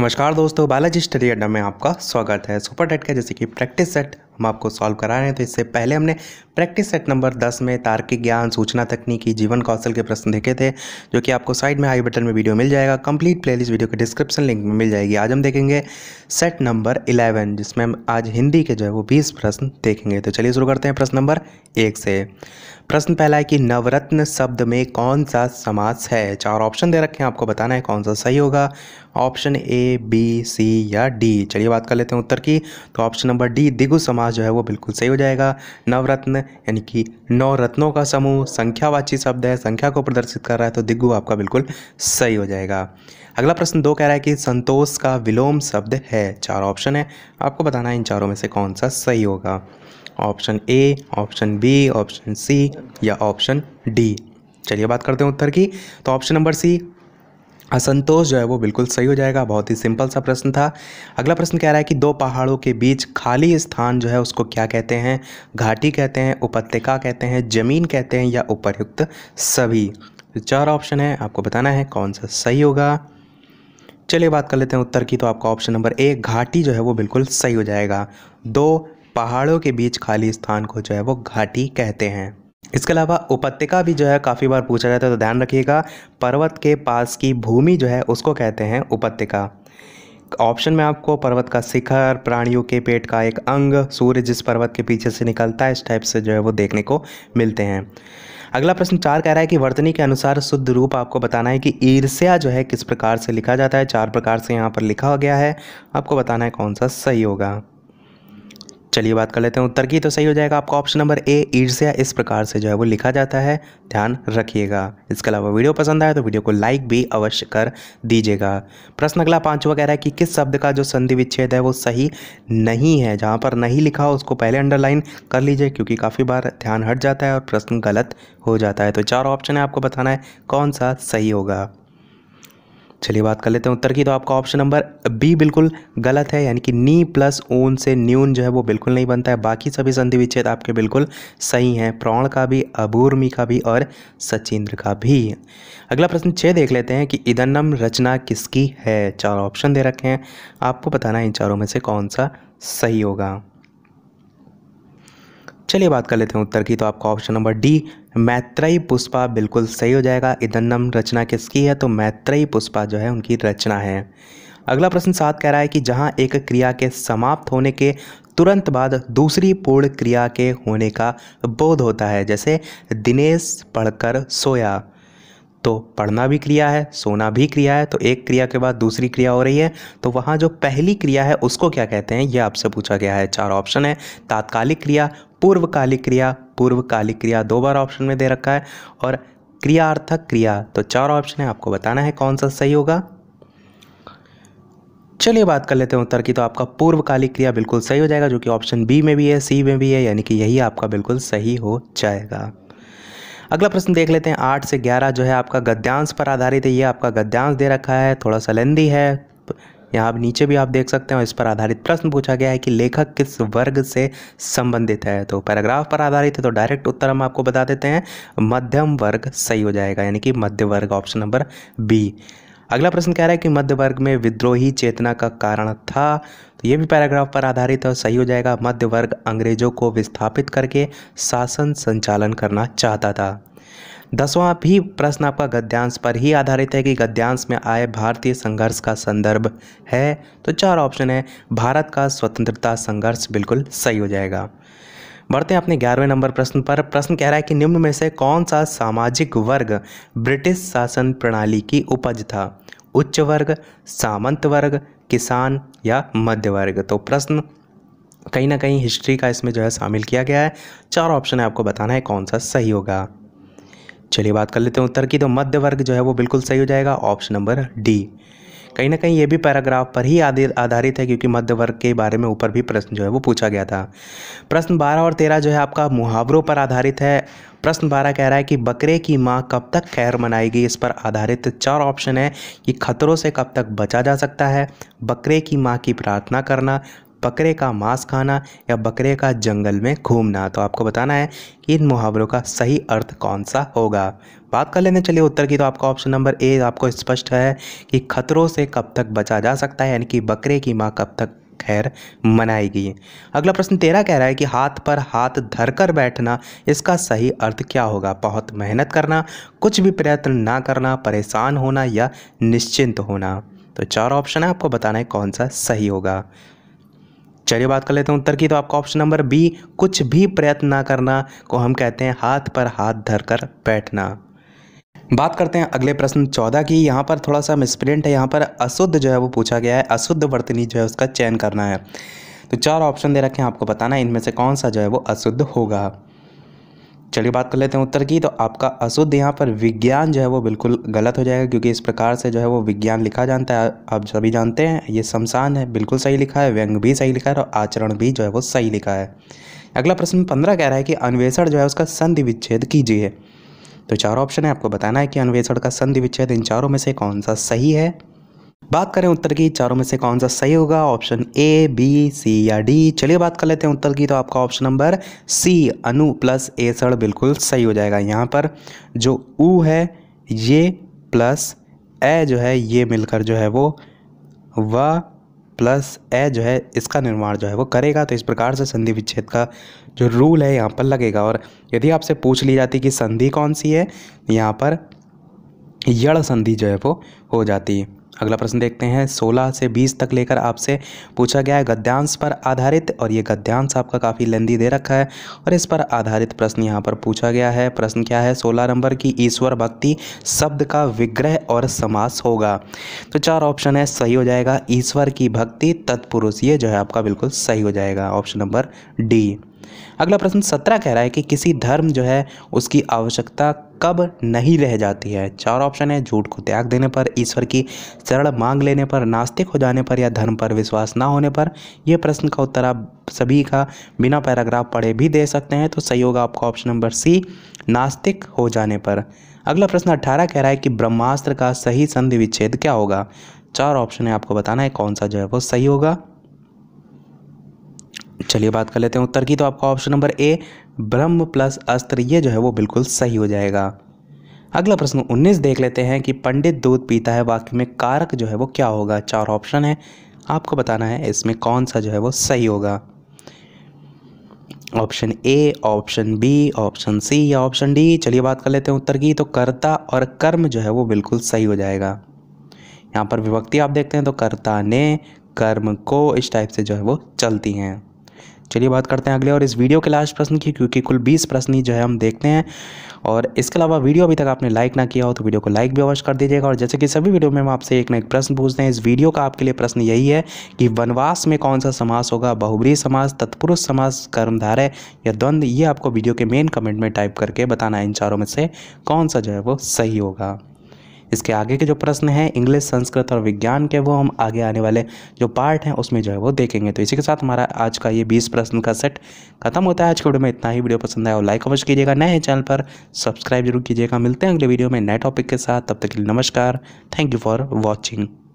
नमस्कार दोस्तों बालाजी स्टडी अड्डा में आपका स्वागत है सुपर टेट का जैसे कि प्रैक्टिस सेट हम आपको सॉल्व करा रहे हैं तो इससे पहले हमने प्रैक्टिस सेट नंबर 10 में तार्किक ज्ञान सूचना तकनीकी जीवन कौशल के प्रश्न देखे थे जो कि आपको साइड में आई बटन में वीडियो मिल जाएगा कंप्लीट प्लेलिस्ट वीडियो के डिस्क्रिप्शन लिंक में मिल जाएगी आज हम देखेंगे सेट नंबर इलेवन जिसमें हम आज हिंदी के जो है वो बीस प्रश्न देखेंगे तो चलिए शुरू करते हैं प्रश्न नंबर एक से प्रश्न पहला है कि नवरत्न शब्द में कौन सा समास है चार ऑप्शन दे रखे हैं आपको बताना है कौन सा सही होगा ऑप्शन ए बी सी या डी चलिए बात कर लेते हैं उत्तर की तो ऑप्शन नंबर डी दिगु समास जो है वो बिल्कुल सही हो जाएगा नवरत्न यानी कि नौ रत्नों का समूह संख्यावाची शब्द है संख्या को प्रदर्शित कर रहा है तो दिगु आपका बिल्कुल सही हो जाएगा अगला प्रश्न दो कह रहा है कि संतोष का विलोम शब्द है चार ऑप्शन है आपको बताना है इन चारों में से कौन सा सही होगा option A option B option C या ऑप्शन डी चलिए बात करते हैं उत्तर की तो ऑप्शन नंबर सी असंतोष जो है वो बिल्कुल सही हो जाएगा बहुत ही सिंपल सा प्रश्न था अगला प्रश्न कह रहा है कि दो पहाड़ों के बीच खाली स्थान जो है उसको क्या कहते हैं घाटी कहते हैं उपत्यका कहते हैं जमीन कहते हैं या उपरयुक्त सभी तो चार ऑप्शन है आपको बताना है कौन सा सही होगा चलिए बात कर लेते हैं उत्तर की तो आपका ऑप्शन नंबर ए घाटी जो है वो बिल्कुल सही हो जाएगा दो पहाड़ों के बीच खाली स्थान को जो है वो घाटी कहते हैं इसके अलावा उपत्यका भी जो है काफ़ी बार पूछा जाता है तो ध्यान रखिएगा पर्वत के पास की भूमि जो है उसको कहते हैं उपत्यका ऑप्शन में आपको पर्वत का शिखर प्राणियों के पेट का एक अंग सूर्य जिस पर्वत के पीछे से निकलता है इस टाइप से जो है वो देखने को मिलते हैं अगला प्रश्न चार कह रहा है कि वर्तनी के अनुसार शुद्ध रूप आपको बताना है कि ईर्ष्या जो है किस प्रकार से लिखा जाता है चार प्रकार से यहाँ पर लिखा गया है आपको बताना है कौन सा सही होगा चलिए बात कर लेते हैं उत्तर की तो सही हो जाएगा आपका ऑप्शन नंबर ए ईर्ष्या इस प्रकार से जो है वो लिखा जाता है ध्यान रखिएगा इसके अलावा वीडियो पसंद आया तो वीडियो को लाइक भी अवश्य कर दीजिएगा प्रश्न अगला पांचवा कह रहा है कि किस शब्द का जो संधि विच्छेद है वो सही नहीं है जहाँ पर नहीं लिखा उसको पहले अंडरलाइन कर लीजिए क्योंकि काफ़ी बार ध्यान हट जाता है और प्रश्न गलत हो जाता है तो चार ऑप्शन है आपको बताना है कौन सा सही होगा चलिए बात कर लेते हैं उत्तर की तो आपका ऑप्शन नंबर बी बिल्कुल गलत है यानी कि नी प्लस ऊन से न्यून जो है वो बिल्कुल नहीं बनता है बाकी सभी संधि विच्छेद आपके बिल्कुल सही हैं प्रौण का भी अबूर्मी का भी और सचिंद्र का भी अगला प्रश्न छः देख लेते हैं कि इदनम रचना किसकी है चार ऑप्शन दे रखे हैं आपको बताना है इन चारों में से कौन सा सही होगा चलिए बात कर लेते हैं उत्तर की तो आपका option number D Maitreyi Pushpa बिल्कुल सही हो जाएगा इदन्नम रचना किसकी है तो मैत्रई पुष्पा जो है उनकी रचना है अगला प्रश्न सात कह रहा है कि जहाँ एक क्रिया के समाप्त होने के तुरंत बाद दूसरी पूर्ण क्रिया के होने का बोध होता है जैसे दिनेश पढ़कर सोया तो पढ़ना भी क्रिया है सोना भी क्रिया है तो एक क्रिया के बाद दूसरी क्रिया हो रही है तो वहाँ जो पहली क्रिया है उसको क्या कहते हैं ये आपसे पूछा गया है चार ऑप्शन है तात्कालिक क्रिया पूर्वकालिक क्रिया पूर्वकालिक क्रिया दो बार ऑप्शन में दे रखा है और क्रियार्थक क्रिया तो चार ऑप्शन है आपको बताना है कौन सा सही होगा चलिए बात कर लेते हैं उत्तर की तो आपका पूर्वकालिक क्रिया बिल्कुल सही हो जाएगा जो कि ऑप्शन बी में भी है सी में भी है यानी कि यही आपका बिल्कुल सही हो जाएगा अगला प्रश्न देख लेते हैं आठ से ग्यारह जो है आपका गद्यांश पर आधारित है ये आपका गद्यांश दे रखा है थोड़ा सा लेंदी है यहाँ नीचे भी आप देख सकते हैं इस पर आधारित प्रश्न पूछा गया है कि लेखक किस वर्ग से संबंधित है तो पैराग्राफ पर आधारित है तो डायरेक्ट उत्तर हम आपको बता देते हैं मध्यम वर्ग सही हो जाएगा यानी कि मध्य वर्ग ऑप्शन नंबर बी अगला प्रश्न कह रहा है कि मध्य वर्ग में विद्रोही चेतना का कारण था तो ये भी पैराग्राफ पर आधारित और सही हो जाएगा मध्य वर्ग अंग्रेजों को विस्थापित करके शासन संचालन करना चाहता था दसवां भी प्रश्न आपका गद्यांश पर ही आधारित है कि गद्यांश में आए भारतीय संघर्ष का संदर्भ है तो चार ऑप्शन है भारत का स्वतंत्रता संघर्ष बिल्कुल सही हो जाएगा बढ़ते हैं अपने ग्यारहवें नंबर प्रश्न पर प्रश्न कह रहा है कि निम्न में से कौन सा सामाजिक वर्ग ब्रिटिश शासन प्रणाली की उपज था उच्च वर्ग सामंत वर्ग किसान या मध्य वर्ग तो प्रश्न कहीं ना कहीं हिस्ट्री का इसमें जो है शामिल किया गया है चार ऑप्शन है आपको बताना है कौन सा सही होगा चलिए बात कर लेते हैं उत्तर की तो मध्य वर्ग जो है वो बिल्कुल सही हो जाएगा ऑप्शन नंबर डी कहीं ना कहीं ये भी पैराग्राफ पर ही आधारित है क्योंकि मध्य वर्ग के बारे में ऊपर भी प्रश्न जो है वो पूछा गया था प्रश्न बारह और तेरह जो है आपका मुहावरों पर आधारित है प्रश्न बारह कह रहा है कि बकरे की माँ कब तक खैर मनाएगी इस पर आधारित चार ऑप्शन है कि खतरों से कब तक बचा जा सकता है बकरे की माँ की प्रार्थना करना बकरे का मांस खाना या बकरे का जंगल में घूमना तो आपको बताना है कि इन मुहावरों का सही अर्थ कौन सा होगा बात कर लेने चलिए उत्तर की तो आपका ऑप्शन नंबर ए आपको स्पष्ट है कि खतरों से कब तक बचा जा सकता है यानी कि बकरे की माँ कब तक खैर मनाएगी अगला प्रश्न तेरा कह रहा है कि हाथ पर हाथ धर कर बैठना इसका सही अर्थ क्या होगा बहुत मेहनत करना कुछ भी प्रयत्न ना करना परेशान होना या निश्चिंत होना तो चार ऑप्शन है आपको बताना है कौन सा सही होगा चलिए बात कर लेते हैं उत्तर की तो आपका ऑप्शन नंबर बी कुछ भी प्रयत्न ना करना को हम कहते हैं हाथ पर हाथ धर कर बैठना बात करते हैं अगले प्रश्न चौदह की यहाँ पर थोड़ा सा मिसप्रिंट है यहाँ पर अशुद्ध जो है वो पूछा गया है अशुद्ध वर्तनी जो है उसका चयन करना है तो चार ऑप्शन दे रखे हैं आपको बताना इनमें से कौन सा जो है वो अशुद्ध होगा चलिए बात कर लेते हैं उत्तर की तो आपका अशुद्ध यहाँ पर विज्ञान जो है वो बिल्कुल गलत हो जाएगा क्योंकि इस प्रकार से जो है वो विज्ञान लिखा जानता है आप सभी जानते हैं ये शमशान है बिल्कुल सही लिखा है व्यंग भी सही लिखा है और आचरण भी जो है वो सही लिखा है अगला प्रश्न पंद्रह कह रहा है कि अन्वेषण जो है उसका संधि विच्छेद कीजिए तो चारों ऑप्शन है आपको बताना है कि अन्वेषण का संधि विच्छेद इन चारों में से कौन सा सही है बात करें उत्तर की चारों में से कौन सा सही होगा ऑप्शन ए बी सी या डी चलिए बात कर लेते हैं उत्तर की तो आपका ऑप्शन नंबर सी अनु प्लस ए सड़ बिल्कुल सही हो जाएगा यहाँ पर जो ऊ है ये प्लस ए जो है ये मिलकर जो है वो व प्लस ए जो है इसका निर्माण जो है वो करेगा तो इस प्रकार से संधि विच्छेद का जो रूल है यहाँ पर लगेगा और यदि आपसे पूछ ली जाती कि संधि कौन सी है यहाँ पर यड़ संधि जो है वो हो जाती है अगला प्रश्न देखते हैं 16 से 20 तक लेकर आपसे पूछा गया है गद्यांश पर आधारित और ये गद्यांश आपका काफ़ी लेंदी दे रखा है और इस पर आधारित प्रश्न यहाँ पर पूछा गया है प्रश्न क्या है 16 नंबर की ईश्वर भक्ति शब्द का विग्रह और समास होगा तो चार ऑप्शन है सही हो जाएगा ईश्वर की भक्ति तत्पुरुष ये जो है आपका बिल्कुल सही हो जाएगा ऑप्शन नंबर डी अगला प्रश्न सत्रह कह रहा है कि किसी धर्म जो है उसकी आवश्यकता कब नहीं रह जाती है चार ऑप्शन है झूठ को त्याग देने पर ईश्वर की शरण मांग लेने पर नास्तिक हो जाने पर या धर्म पर विश्वास ना होने पर यह प्रश्न का उत्तर आप सभी का बिना पैराग्राफ पढ़े भी दे सकते हैं तो सही होगा आपका ऑप्शन नंबर सी नास्तिक हो जाने पर अगला प्रश्न अट्ठारह कह रहा है कि ब्रह्मास्त्र का सही संधि विच्छेद क्या होगा चार ऑप्शन है आपको बताना है कौन सा जो है वो सही होगा चलिए बात कर लेते हैं उत्तर की तो आपका ऑप्शन नंबर ए ब्रह्म प्लस अस्त्र ये जो है वो बिल्कुल सही हो जाएगा अगला प्रश्न 19 देख लेते हैं कि पंडित दूध पीता है वाक्य में कारक जो है वो क्या होगा चार ऑप्शन है आपको बताना है इसमें कौन सा जो है वो सही होगा option A option B option C या ऑप्शन डी चलिए बात कर लेते हैं उत्तर की तो कर्ता और कर्म जो है वो बिल्कुल सही हो जाएगा यहाँ पर विभक्ति आप देखते हैं तो कर्ता ने कर्म को इस टाइप से जो है वो चलती हैं चलिए बात करते हैं अगले और इस वीडियो के लास्ट प्रश्न की क्योंकि कुल बीस प्रश्न ही जो है हम देखते हैं और इसके अलावा वीडियो अभी तक आपने लाइक ना किया हो तो वीडियो को लाइक भी अवश्य कर दीजिएगा और जैसे कि सभी वीडियो में हम आपसे एक ना एक प्रश्न पूछते हैं इस वीडियो का आपके लिए प्रश्न यही है कि वनवास में कौन सा समास होगा बहुबरी समास तत्पुरुष समास कर्मधारय या द्वंद्व ये आपको वीडियो के मेन कमेंट में टाइप करके बताना है इन चारों में से कौन सा जो है वो सही होगा इसके आगे के जो प्रश्न हैं इंग्लिश संस्कृत और विज्ञान के वो हम आगे आने वाले जो पार्ट हैं उसमें जो है वो देखेंगे तो इसी के साथ हमारा आज का ये बीस प्रश्न का सेट खत्म होता है आज के वीडियो में इतना ही वीडियो पसंद आया लाइक अवश्य कीजिएगा नए चैनल पर सब्सक्राइब जरूर कीजिएगा मिलते हैं अगले वीडियो में नए टॉपिक के साथ तब तक के लिए नमस्कार थैंक यू फॉर वॉचिंग